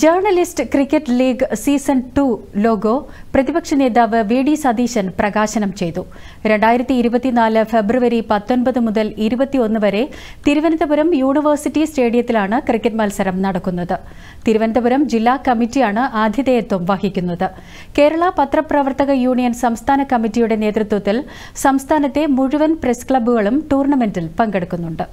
journalist cricket league season two logo പ്രതിപക്ഷ നേതാവ് V D Satheesan പ്രകാശനം ചെയ്തു രണ്ടായിരത്തി ഇരുപത്തിനാല് ഫെബ്രുവരി പത്തൊൻപത് മുതൽ ഇരുപത്തിയൊന്ന് വരെ തിരുവനന്തപുരം യൂണിവേഴ്സിറ്റി സ്റ്റേഡിയത്തിലാണ് ക്രിക്കറ്റ് മത്സരം നടക്കുന്നത് തിരുവനന്തപുരം ജില്ലാ കമ്മിറ്റിയാണ് ആതിഥേയത്വം വഹിക്കുന്നത് കേരള പത്രപ്രവർത്തക യൂണിയൻ സംസ്ഥാന കമ്മിറ്റിയുടെ നേതൃത്വത്തിൽ സംസ്ഥാനത്തെ മുഴുവൻ പ്രസ് ക്ലബ്ബുകളും ടൂർണമെന്റിൽ പങ്കെടുക്കുന്നുണ്ട്